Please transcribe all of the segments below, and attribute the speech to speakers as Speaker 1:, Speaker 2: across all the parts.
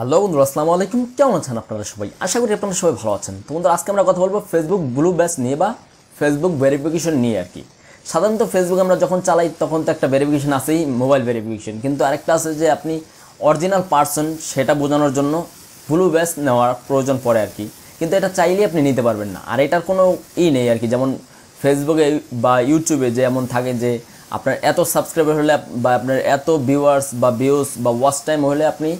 Speaker 1: hello বন্ধুরা আসসালামু আলাইকুম কেমন আছেন আপনারা সবাই আশা করি আপনারা সবাই ভালো আছেন তো বন্ধুরা আজকে আমরা কথা বলবো ফেসবুক ব্লু ব্যাচ নিয়ে বা ফেসবুক ভেরিফিকেশন নিয়ে আর কি সাধারণত ফেসবুক আমরা যখন চালাই তখন তো একটা ভেরিফিকেশন আছেই মোবাইল ভেরিফিকেশন কিন্তু আরেকটা আছে যে আপনি অরিজিনাল পার্সন সেটা বোঝানোর জন্য ব্লু ব্যাচ নেওয়ার প্রয়োজন পড়ে আর কি কিন্তু এটা চাইলেই আপনি নিতে পারবেন না আর এটার কোনো ই নেই আর কি যেমন ফেসবুকে বা ইউটিউবে যে এমন থাকে যে আপনার এত সাবস্ক্রাইবার হলে বা আপনার এত ভিউয়ার্স বা ভিউস বা ওয়াচ টাইম হলে আপনি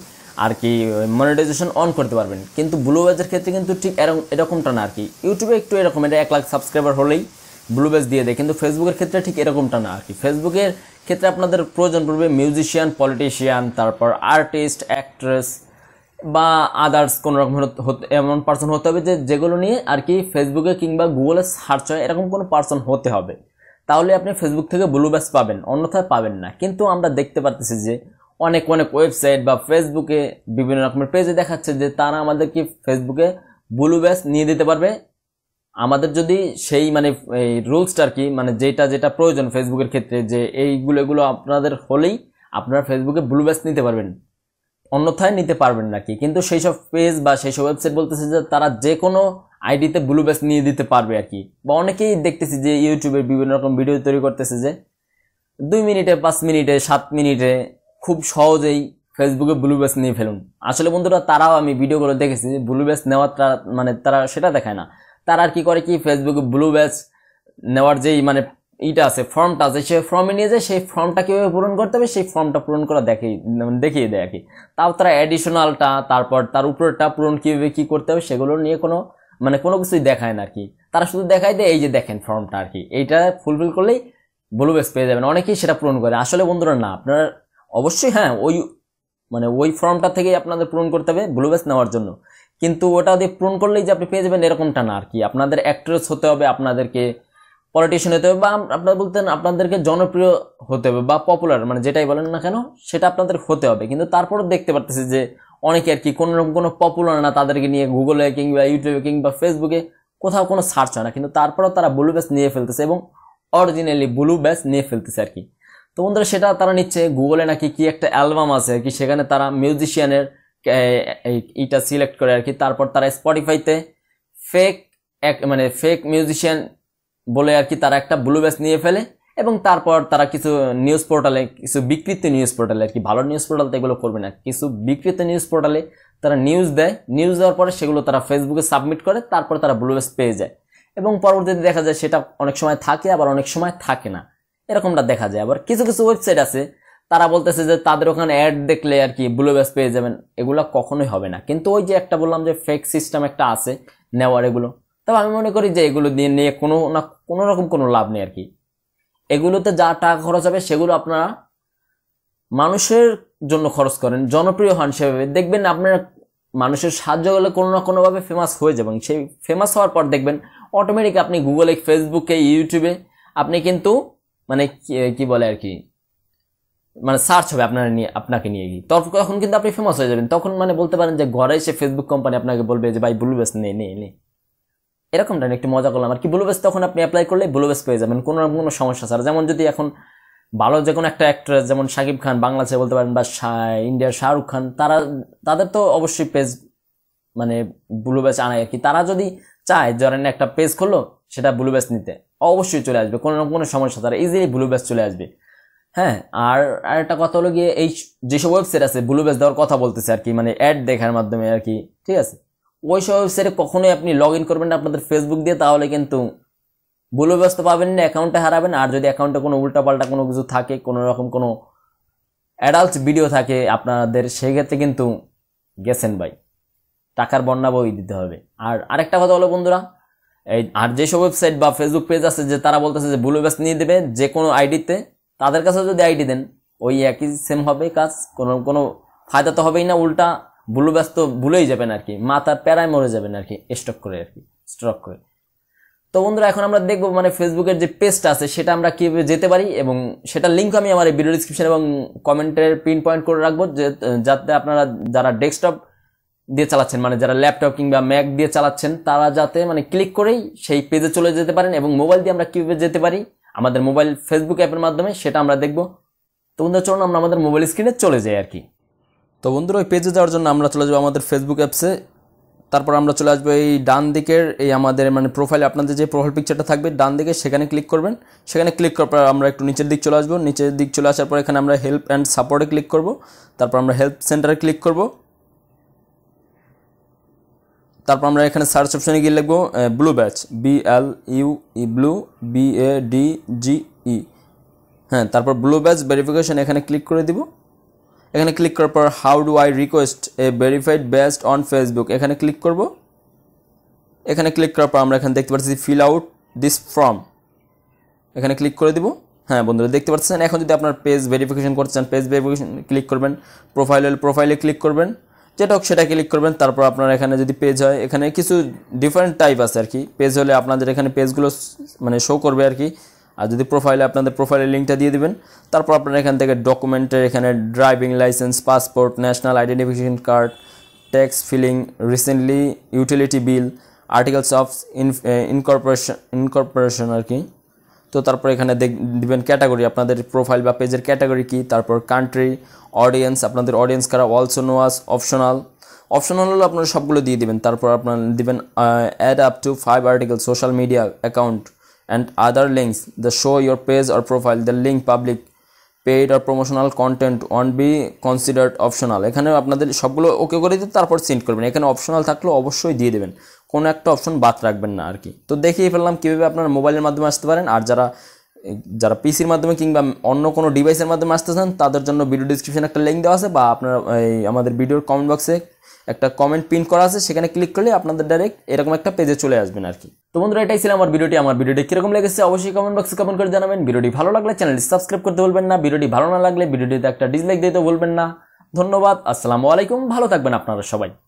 Speaker 1: আর কি মনিটাইজেশন অন করতে পারবেন কিন্তু ব্লুবেজের ক্ষেত্রে কিন্তু ঠিক এরকম এরকমটা না আর কি ইউটিউবে একটু এরকম এটা এক লাখ সাবস্ক্রাইবার হলেই ব্লুবেজ দিয়ে দেয় কিন্তু ফেসবুকের ক্ষেত্রে ঠিক এরকমটা না আর কি ফেসবুকের ক্ষেত্রে আপনাদের প্রয়োজন পড়বে মিউজিশিয়ান পলিটিশিয়ান তারপর আর্টিস্ট অ্যাক্ট্রেস বা আদার্স কোনো রকম এমন পার্সন হতে হবে যে যেগুলো নিয়ে আর কি ফেসবুকে কিংবা গুগলে সার্চ হয় এরকম কোনো পার্সন হতে হবে তাহলে আপনি ফেসবুক থেকে ব্লু ব্যাস পাবেন অন্যথায় পাবেন না কিন্তু আমরা দেখতে পারতেছি যে অনেক অনেক ওয়েবসাইট বা ফেসবুকে বিভিন্ন রকমের পেজে দেখাচ্ছে যে তারা আমাদেরকে ফেসবুকে ব্লু ব্যাস নিয়ে দিতে পারবে আমাদের যদি সেই মানে এই রুলসটা আর কি মানে যেটা যেটা প্রয়োজন ফেসবুকের ক্ষেত্রে যে এইগুলো এগুলো আপনাদের হলেই আপনারা ফেসবুকে ব্লু ব্যাস নিতে পারবেন অন্যথায় নিতে পারবেন নাকি কিন্তু সেই সব পেজ বা সেই সব ওয়েবসাইট বলতেছে যে তারা যে কোনো আইডিতে ব্লু ব্যাস নিয়ে দিতে পারবে আর কি বা অনেকেই দেখতেছি যে ইউটিউবে বিভিন্ন রকম ভিডিও তৈরি করতেছে যে দুই মিনিটে পাঁচ মিনিটে সাত মিনিটে খুব সহজেই ফেসবুকে ব্লু বেস নিয়ে ফেলুন আসলে বন্ধুরা তারাও আমি ভিডিওগুলো দেখেছি যে ব্লু বেস নেওয়ার তারা মানে তারা সেটা দেখায় না তারা আর কি করে কি ফেসবুকে ব্লু বেস নেওয়ার যেই মানে ইটা আছে ফর্মটা আছে সেই ফর্মে নিয়ে যায় সেই ফর্মটা কীভাবে পূরণ করতে হবে সেই ফর্মটা পূরণ করা দেখে মানে দেখিয়ে দেয় আর কি তাও তারা অ্যাডিশনালটা তারপর তার উপরেরটা পূরণ কীভাবে কী করতে হবে সেগুলো নিয়ে কোনো মানে কোনো কিছুই দেখায় না আর কি তারা শুধু দেখায় দেয় এই যে দেখেন ফর্মটা আর কি এইটা ফুলফিল করলেই ব্লু বেস পেয়ে যাবেন অনেকেই সেটা পূরণ করে আসলে বন্ধুরা না আপনারা অবশ্যই হ্যাঁ ওই মানে ওই ফর্মটা থেকেই আপনাদের পূরণ করতে হবে ব্লু ব্যাচ নেওয়ার জন্য কিন্তু ওটা দিয়ে পূরণ করলেই যে আপনি পেয়ে যাবেন এরকমটা না আর কি আপনাদের অ্যাক্ট্রেস হতে হবে আপনাদেরকে পলিটিশিয়ান হতে হবে বা আপনারা বলতেন আপনাদেরকে জনপ্রিয় হতে হবে বা পপুলার মানে যেটাই বলেন না কেন সেটা আপনাদের হতে হবে কিন্তু তারপরও দেখতে পারতেছি যে অনেকে আর কি কোনো রকম কোনো পপুলার না তাদেরকে নিয়ে গুগলে কিংবা ইউটিউবে কিংবা ফেসবুকে কোথাও কোনো সার্চ হয় না কিন্তু তারপরেও তারা ব্লু ব্যাচ নিয়ে ফেলতেছে এবং অরিজিনালি ব্লু ব্যাচ নিয়ে ফেলতেছে আর কি তো বন্ধুরা সেটা তারা নিচ্ছে গুগলে নাকি কি একটা অ্যালবাম আছে আর কি সেখানে তারা মিউজিশিয়ানের এইটা সিলেক্ট করে আর কি তারপর তারা স্পটিফাইতে ফেক এক মানে ফেক মিউজিশিয়ান বলে আর কি তারা একটা ব্লু ব্যাস নিয়ে ফেলে এবং তারপর তারা কিছু নিউজ পোর্টালে কিছু বিকৃত নিউজ পোর্টালে আর কি ভালো নিউজ পোর্টাল তো এগুলো করবে না কিছু বিকৃত নিউজ পোর্টালে তারা নিউজ দেয় নিউজ দেওয়ার পরে সেগুলো তারা ফেসবুকে সাবমিট করে তারপর তারা ব্লু ব্যাস পেয়ে যায় এবং পরবর্তীতে দেখা যায় সেটা অনেক সময় থাকে আবার অনেক সময় থাকে না এরকমটা দেখা যায় আবার কিছু কিছু ওয়েবসাইট আছে তারা বলতেছে যে তাদের ওখানে অ্যাড দেখলে আর কি ব্লু ব্যাস পেয়ে যাবেন এগুলো কখনোই হবে না কিন্তু ওই যে একটা বললাম যে ফেক সিস্টেম একটা আছে নেওয়ার এগুলো তবে আমি মনে করি যে এগুলো দিয়ে নিয়ে কোনো না কোনো রকম কোনো লাভ নেই আর কি এগুলোতে যা টাকা খরচ হবে সেগুলো আপনারা মানুষের জন্য খরচ করেন জনপ্রিয় হন সেভাবে দেখবেন আপনার মানুষের সাহায্য করলে কোনো না কোনোভাবে ফেমাস হয়ে যাবেন সেই ফেমাস হওয়ার পর দেখবেন অটোমেটিক আপনি গুগলে ফেসবুকে ইউটিউবে আপনি কিন্তু মানে কি বলে আর কি মানে সার্চ হবে আপনার নিয়ে আপনাকে নিয়ে গিয়ে তখন কিন্তু আপনি ফেমাস হয়ে যাবেন তখন মানে বলতে পারেন যে ঘরে এসে ফেসবুক কোম্পানি আপনাকে বলবে যে ভাই ব্লু বেস নেই নেই নেই এরকমটা একটু মজা করলাম আর কি ব্লু বেস তখন আপনি অ্যাপ্লাই করলে ব্লু বেস পেয়ে যাবেন কোনো কোনো সমস্যা ছাড়া যেমন যদি এখন ভালো যে কোনো একটা অ্যাক্ট্রেস যেমন শাকিব খান বাংলাদেশে বলতে পারেন বা ইন্ডিয়ার শাহরুখ খান তারা তাদের তো অবশ্যই পেজ মানে ব্লু বেস আনায় আর কি তারা যদি চায় ধরেন একটা পেজ খুললো সেটা ব্লু ব্যাস নিতে অবশ্যই চলে আসবে কোনো কোনো সমস্যা তারা ইজিলি ব্লু ব্যাস চলে আসবে হ্যাঁ আর আরেকটা কথা হলো গিয়ে এই যেসব ওয়েবসাইট আছে ব্লু ব্যাস দেওয়ার কথা বলতেছে আর কি মানে অ্যাড দেখার মাধ্যমে আর কি ঠিক আছে ওই সব ওয়েবসাইটে কখনোই আপনি লগ ইন করবেন না আপনাদের ফেসবুক দিয়ে তাহলে কিন্তু ব্লু ব্যাস তো পাবেন না অ্যাকাউন্টে হারাবেন আর যদি অ্যাকাউন্টে কোনো উল্টাপাল্টা কোনো কিছু থাকে কোনো রকম কোনো অ্যাডাল্ট ভিডিও থাকে আপনাদের সেক্ষেত্রে কিন্তু গেছেন ভাই টাকার বন্যা বই দিতে হবে আর আরেকটা কথা হলো বন্ধুরা এই আর যেসব ওয়েবসাইট বা ফেসবুক পেজ আছে যে তারা বলতেছে যে ভুল নিয়ে দেবে যে কোনো আইডিতে তাদের কাছে যদি আইডি দেন ওই একই সেম হবে কাজ কোনো কোনো ফায়দা তো হবেই না উল্টা ভুলো ব্যস্ত ভুলেই যাবেন আর কি মাথার প্যারায় মরে যাবেন আর কি স্টক করে আর কি স্টক করে তো বন্ধুরা এখন আমরা দেখবো মানে ফেসবুকের যে পেজটা আছে সেটা আমরা কীভাবে যেতে পারি এবং সেটার লিঙ্ক আমি আমার এই ভিডিও ডিসক্রিপশন এবং কমেন্টের পিন পয়েন্ট করে রাখবো যে যাতে আপনারা যারা ডেস্কটপ দিয়ে চালাচ্ছেন মানে যারা ল্যাপটপ কিংবা ম্যাক দিয়ে চালাচ্ছেন তারা যাতে মানে ক্লিক করেই সেই পেজে চলে যেতে পারেন এবং মোবাইল দিয়ে আমরা কীভাবে যেতে পারি আমাদের মোবাইল ফেসবুক অ্যাপের মাধ্যমে সেটা আমরা দেখব তো বন্ধুরা চলুন আমরা আমাদের মোবাইল স্ক্রিনে চলে যাই আর কি তো বন্ধুরা ওই পেজে যাওয়ার জন্য আমরা চলে যাবো আমাদের ফেসবুক অ্যাপসে তারপর আমরা চলে আসবো এই ডান দিকের এই আমাদের মানে প্রোফাইল আপনাদের যে প্রোফাইল পিকচারটা থাকবে ডান দিকে সেখানে ক্লিক করবেন সেখানে ক্লিক করার পর আমরা একটু নিচের দিক চলে আসবো নিচের দিক চলে আসার পর এখানে আমরা হেল্প অ্যান্ড সাপোর্টে ক্লিক করব তারপর আমরা হেল্প সেন্টারে ক্লিক করব তারপর আমরা এখানে সার্চ অপশানে গিয়ে লিখবো blue badge B L U E blue B A D G E হ্যাঁ তারপর ব্লু ব্যাচ ভেরিফিকেশান এখানে ক্লিক করে দিব এখানে ক্লিক করার পর how do I request a verified best on Facebook এখানে ক্লিক করব এখানে ক্লিক করার পর আমরা এখানে দেখতে পাচ্ছি ফিল আউট দিস ফর্ম এখানে ক্লিক করে দিব হ্যাঁ বন্ধুরা দেখতে পাচ্ছেন এখন যদি আপনার পেজ ভেরিফিকেশন করতে চান পেজ ভেরিফিকেশান ক্লিক করবেন প্রোফাইল প্রোফাইলে ক্লিক করবেন যেটা হোক সেটা ক্লিক করবেন তারপর আপনার এখানে যদি পেজ হয় এখানে কিছু ডিফারেন্ট টাইপ আছে আর কি পেজ হলে আপনাদের এখানে পেজগুলো মানে শো করবে আর কি আর যদি প্রোফাইলে আপনাদের প্রোফাইলের লিঙ্কটা দিয়ে দিবেন তারপর আপনারা এখান থেকে ডকুমেন্টের এখানে driving licence passport national identification card tax filing recently utility bill articles of incorporation incorporation আর কি তো তারপর এখানে দেখ দিবেন ক্যাটাগরি আপনাদের প্রোফাইল বা পেজের ক্যাটাগরি কী তারপর কান্ট্রি অডিয়েন্স আপনাদের অডিয়েন্স কারা অলসো নোয়াস অপশনাল অপশনাল হলো আপনারা সবগুলো দিয়ে দিবেন তারপর আপনারা দিবেন add up to five article social media account and other links the show your page or profile the link public paid or promotional content one be considered optional এখানে আপনাদের সবগুলো ওকে করে দিতে তারপর সেন্ড করবেন এখানে অপশনাল থাকলেও অবশ্যই দিয়ে দেবেন কোনো একটা অপশন বাদ রাখবেন না আর কি তো দেখিয়ে ফেললাম কীভাবে আপনারা মোবাইলের মাধ্যমে আসতে পারেন আর যারা যারা পিসির মাধ্যমে কিংবা অন্য কোনো ডিভাইসের মাধ্যমে আসতে চান তাদের জন্য ভিডিও ডিসক্রিপশানে একটা লিঙ্ক দেওয়া আছে বা আপনারা এই আমাদের ভিডিওর কমেন্ট বক্সে একটা কমেন্ট পিন করা আছে সেখানে ক্লিক করলে আপনাদের ডাইরেক্ট এরকম একটা পেজে চলে আসবেন আর কি তো বন্ধুরা এটাই ছিল আমার ভিডিওটি আমার ভিডিওটি কীরকম লেগেছে অবশ্যই কমেন্ট বক্সে কমেন্ট করে জানাবেন ভিডিওটি ভালো লাগলে চ্যানেলটি সাবস্ক্রাইব করতে বলবেন না ভিডিওটি ভালো না লাগলে ভিডিওটিতে একটা ডিসলাইক দিতে বলবেন না ধন্যবাদ আসসালামু আলাইকুম ভালো থাকবেন আপনারা সবাই